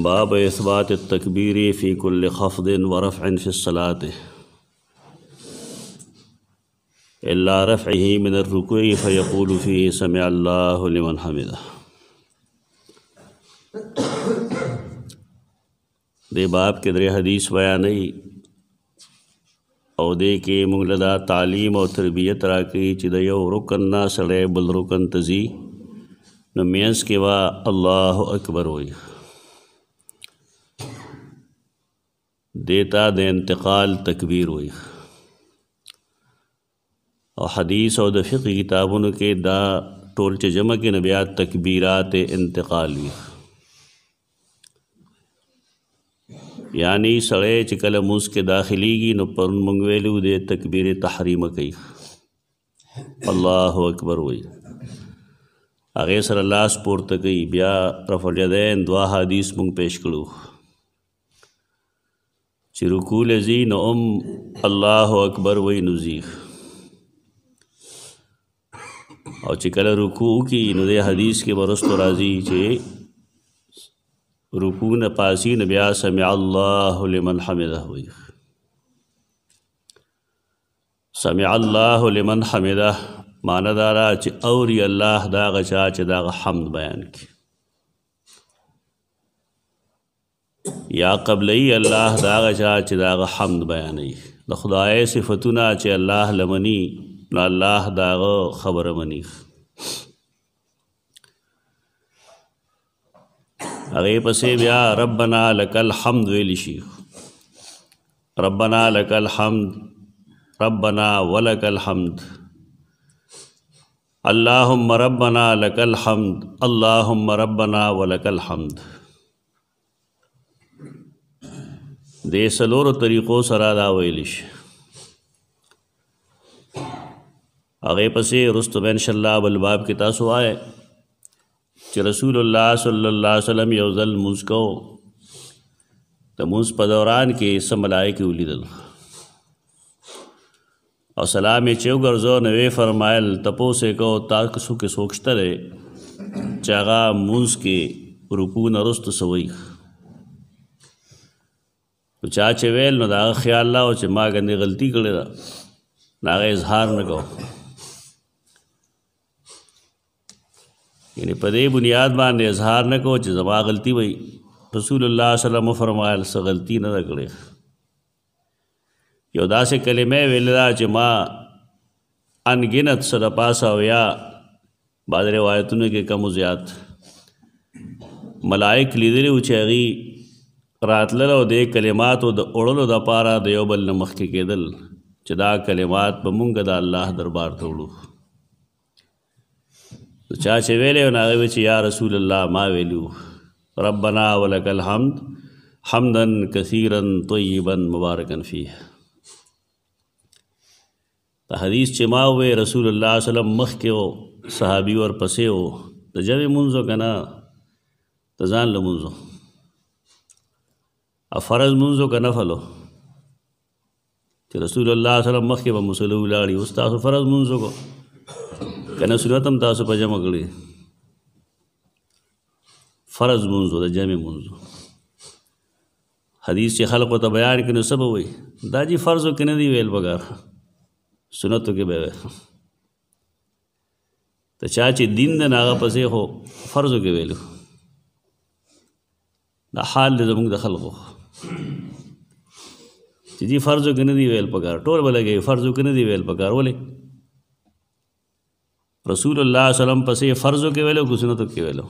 باب اثبات التکبیر فی کل خفض و رفع فی الصلاة الا رفعه من الرکوع فیقول فیه سمع الله لمن حمده دے باب کے درے حدیث بیان او دے کې موږ لدا تعلیم او تربیت راکې چې د یو رکن نه سړی بل رکن تزي نو مینس کې وا الله اکبر وایي دیتا د انتقال تکبیر وي او حدیث او د فقہ کتابونو کې دا ټول چې جمع کې نبيات تکبیرات انتقال وي یعنی سړی چې کله موس کې داخليږي نو پر مونږ ویلو د تکبیر تحریم کوي الله اکبر وي هغه سره لاس پورته کوي بیا رفع الیدین دوا حدیث مونږ پېښ کړو چې رکوع لزی نو ام الله اکبر وای نزیخ او چې کله رکوع کی نو د حدیث کې برست راضی چې رکوع نه پاسی نه بیا سمع الله لمن حمده وای سمع الله لمن حمده معنی دارا چې اوري الله دا غچا چې دا حمد بیان کی یا قبلی الله داغه چا چې داغه حمد بیانې د خدای صفاتونه چې الله لمني نو الله داغه خبره مني هغه پسې بیا ربنا لکل حمد ویل شي ربنا لکل حمد ربنا ولکل حمد اللهم ربنا لکل حمد اللهم ربنا ولکل حمد د سلورو طریقو سره دا ویل شي هغه پسې رستو ان شاء الله بل باب کې تاسو آئے چې رسول الله صلی الله علیه وسلم یو ځل مسکو د موس په دوران کې سم ملائکه ولیدل او سلام یې چې ګرځو نوې فرمایل تپو سه کو تاسو کې سوچته لري چاغه موس کې رکوع نرست سوئ چا چې ویل نو دا خیال لا او چې ما غندې غلطي کړې ده دا اظهار نه کو یعنی په دې بنیاد باندې اظهار نه کو چې زما غلطي وای رسول الله صلی الله علیه وسلم فرمایل څه غلطي نه کړې یو داسې کلمې ویل دا چې ما انګینت سره پاسا ویا بعد روایتونو کې کم زیات ملائک لیدلې او چې راتلل او د کلماتو د اړلو د پاره د یو بل مخکې کېدل چې دا کلمات به مونږ د الله دربار ته وړو چا چې ویلې نو هغه چې یا رسول الله ما ویلو ربنا ولك الحمد حمدا كثيرا طيبا مباركا فيه ته حدیث چې ما وې رسول الله صلی الله علیه وسلم مخ کې او صحابي ور پسې او ته جوی مونږ کنه ته ځان لمونځو فرض منځو که نفلو چې رسول الله صلی الله علیه وسلم مخکې به مصلی ولاړی اوس تاسو فرض منځو کو کنه سنت هم تاسو په جمع کړی فرض منځو د جمع منځو حدیث چې خلقو ته بیان کینو سبب وي دا جی فرضو کنه دی ویل بګار سنتو کې به ته چا چې دین نه هغه پسې هو فرضو کې ویلو دا حال دې زموږ د خلقو چې دی فرض کې نه دی ویل پکار ټول بلګي فرض کې نه دی ویل پکار ولې رسول الله صلی الله علیه وسلم پسې فرض کې ویلو کو سنتو کې ویلو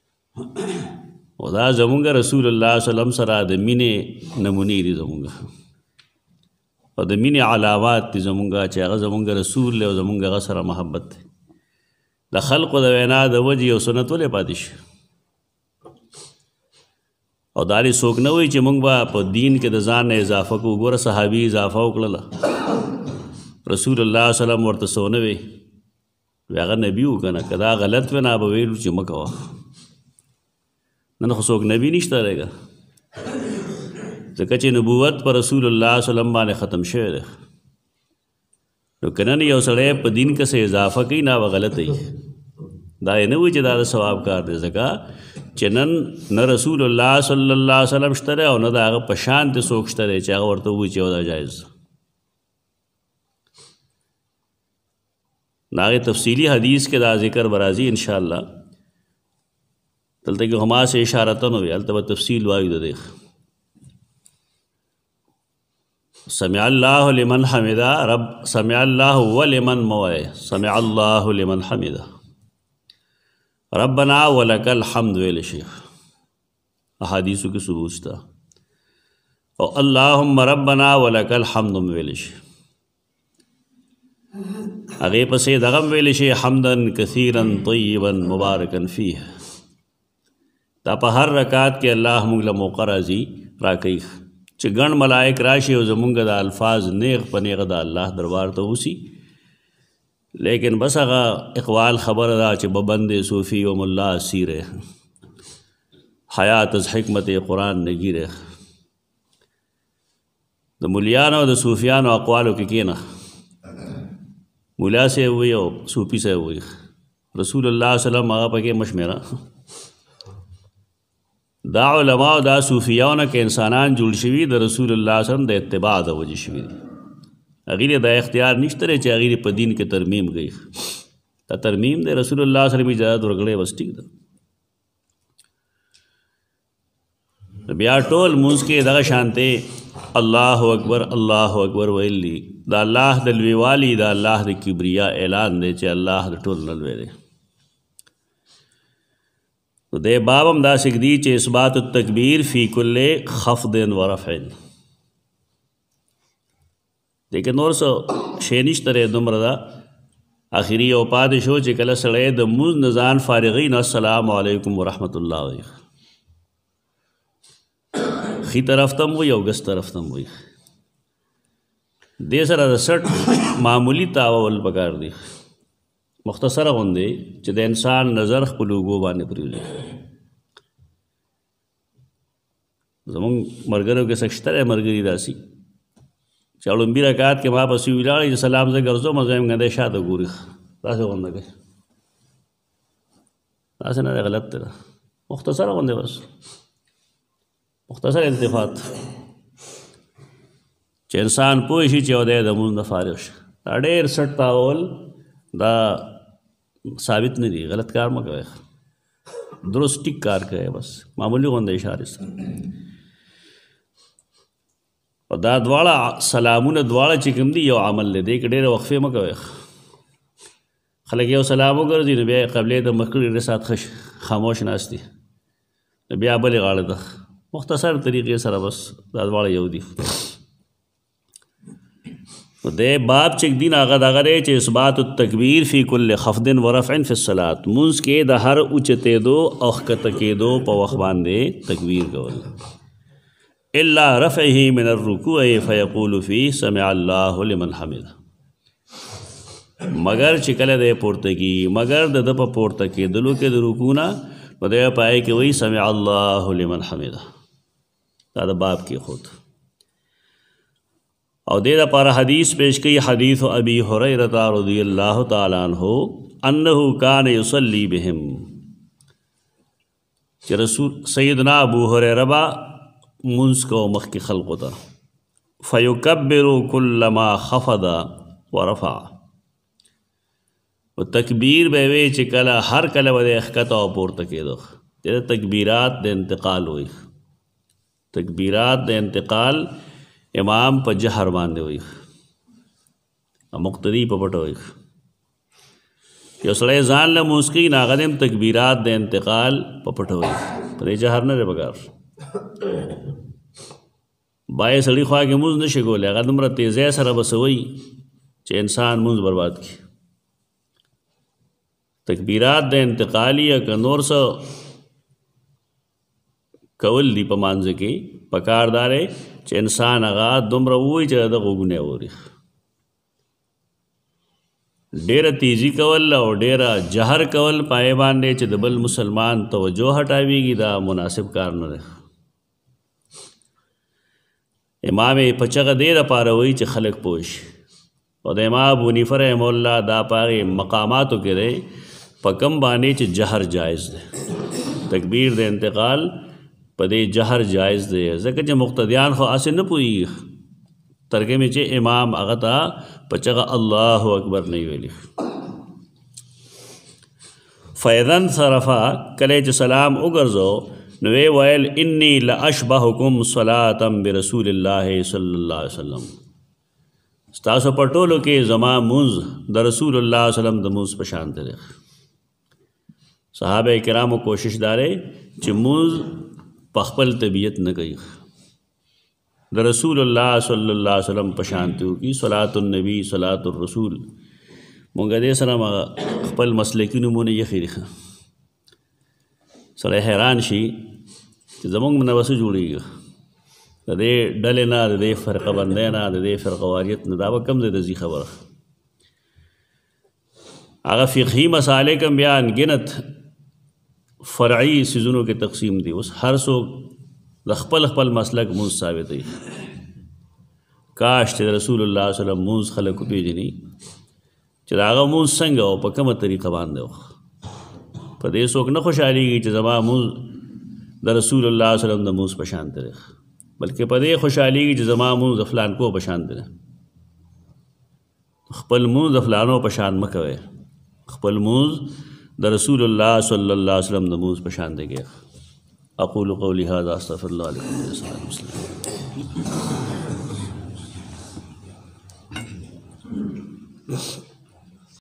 ودا زمونږ رسول الله صلی الله علیه وسلم سره د مینې نمونې دي زمونږ او د مینې علاوات دي زمونږ چې هغه زمونږ رسول له زمونږ سره محبت دی د خلقو د وینا د وجه او سنت ولې پاتې شي او دا لري څوک نه وي چې موږ به په دین کې د ځان نه اضافه کو ګوره صحابي اضافه وکړه رسول الله صلی الله علیه وسلم ورته سونه وي هغه نبی و کنه کدا غلط و نه به ویلو چې مکوا نن خو څوک نبی نشته رګه ځکه چې نبوت پر رسول الله صلی الله علیه وسلم باندې ختم شوی دی نو کنه یو سړی په دین کې څه اضافه کوي نه غلط دی دا یې نه وای چې دا د ثواب کار دی ځکه چې نن نه رسول الله صلی الله علیه وسلم شته او نه دا هغه په شان ته څوک شته چې هغه ورته وای چې دا جایز ناغه تفصیلی حدیث کې دا ذکر برازي ان شاء الله دلته کې هما سه اشاره تنو وی البته تفصیل وایو ده دیخ سمع الله لمن حمدا رب سمع الله ولمن موای سمع الله لمن حمدا ربنا ولک الحمد ویل شي احادیثو کې ثبوت تا او اللهم ربنا ولک الحمد ویل شي هغه پسې دغه ویل شي حمدن کثیرا طیبا مبارکا فیه دا په هر رکعات کې الله موږ له موقع راځي راکې چې ګڼ ملائک راشي او زمونږ د الفاظ نیغ پنیغ د الله دربار ته وسی لیکن بس هغه اقوال خبر را چې ببند صوفی و ملا سیره حیات از حکمت قرآن نگیره د مليانو د صوفیانو اقوالو کې کېنه مولا سه وی او صوفي سه وی رسول الله صلی الله علیه وسلم هغه پکې مشمره دا علما دا صوفیانو کې انسانان جوړ شوي د رسول الله صلی الله علیه وسلم د اتباع د وجه شوي هغه دا اختیار نشته چې هغه په دین کې ترمیم کوي ته ترمیم دی رسول الله سره اجازه ورغړې وستیک ده بیا ټول مونږ کې دغه شانته الله اکبر الله اکبر ویلی دا الله د لویوالي دا الله د کبریا اعلان دی چې الله د ټول لوی دی نو د بابم دا شګدي چې اثبات التکبیر فی کل خفض و رفع دغه نور څه شی نشته رې دومره دا اخیری او پاتې شو چې کله سړی د موز نزان فارغین السلام علیکم ورحمت الله وبرکاته خي طرف تم وي او ګس طرف تم وي د سره د سټ معمولی تاول پکار دی مختصره غوندي چې د انسان نظر خپل وګو باندې پریږي زمون مرګرو کې سکشتره مرګري راسي چې لومبي رکعات کې ما پسې ویلاړې چې سلام زه ګرځو مزه هم غندې شاته ګوري تاسو غونډه کې تاسو نه غلط ده مختصره غونډه بس مختصر التفات چې انسان پوه شي چې ودې د مون د فارغ شي ډېر سټ تاول دا ثابت نه دی غلط کار مکوي درست ټیک کار کوي بس معمولی غونډه اشاره سره او دا دواړه سلامونه دواړه چې کوم دي یو عمل دی دې کې ډېر وقفه مکوي خلک یو سلام وګرځي نو بیا قبلې د مکړې رسات خش خاموش ناشتي نو بیا بلې غاړه ده مختصر طریقې سره بس دا دواړه یو دي نو دې باب چې دین هغه دغه لري چې اثبات التکبیر فی کل خفض و رفع فی الصلاۃ منځ کې د هر اوچته دو او کته کې دو په وخت باندې تکبیر کول الا رفعه من الركوع فيقول فيه سمع الله لمن حمده مگر چې کله د پورته کی مگر د په پورته کې دلو کې د رکونا په دې پای کې وایي سمع الله لمن حمده دا د باب کې خود او دې لپاره حدیث پیش کړي حدیث ابي هريره رضی الله تعالی عنہ انه کان يصلي بهم چې رسول سیدنا ابو هريره منس کو مخ کی خلق ہوتا فیکبر کل ما خفض ورفع او تکبیر به وی چې کله هر کله به اخکته او پورته کېدو د تکبیرات د انتقال وي تکبیرات د انتقال امام په جهر باندې وي مقتدی په پټ وي یو سړی ځان له موسکی ناغدم تکبیرات د انتقال په پټ وي پرې جهر نه دی بګار بای سړی خوا کې موز نشي کولای هغه دومره تیزی سره بسوي چې انسان موز برباد کی تکبیرات د انتقالی یا کنور سره کول دی په مانځ کې پکاردارې چې انسان هغه دومره وای چې د غوګونه اوري ډیر تیزی کول او ډیر جهر کول پای باندې چې د بل مسلمان توجه هټاویږي دا مناسب کار نه دی امام په چغه دې د پاره وای چې خلق پوش او د امام ابو نفر رحم الله دا پاره مقاماتو کې دی په کم باندې چې جهر جایز دی تکبیر د انتقال په دې جهر جایز دی ځکه چې مقتدیان خو اسه نه پوي ترګه می چې امام هغه ته په چغه الله اکبر نه ویلی فیذن صرفا کله چې سلام وګرځو نو وی ویل انی لاشبهکم صلاتم برسول الله صلی الله علیه وسلم تاسو پټولو کې زما مونږ د رسول الله صلی الله علیه وسلم د مونږ په شان دي صحابه کرامو کوشش دارې چې مونږ په خپل طبیعت نه کوي د رسول الله صلی الله علیه وسلم په شان ته کی صلات النبی صلات الرسول مونږ دې سره خپل مسلکي نمونه یې خیره سره حیران شي چې زمونږ نه وسو جوړیږي د دې ډلې نه د دې فرقه بندې نه د دې فرقواریت نه دا به کم زده زی خبره هغه فقهي مسالې کم بیان گنت فرعي سيزونو کې تقسیم دي اوس هر څوک د خپل خپل مسلک مون ثابت دي کاش ته رسول الله صلی الله علیه وسلم مون خلق پیژني چې هغه مون څنګه او په کومه طریقه باندې وخ په دې څوک نه خوشحاليږي چې زما مونږ د رسول الله صلی الله علیه وسلم د مونږ په شان ترخ بلکې په دې خوشحاليږي چې زما مونږ د فلان کو په شان ترخ خپل مونږ د فلانو په شان مکوي خپل مونږ د رسول الله صلی الله علیه وسلم د مونږ په شان دی اقول قولي هذا استغفر الله لكم ولسائر المسلمين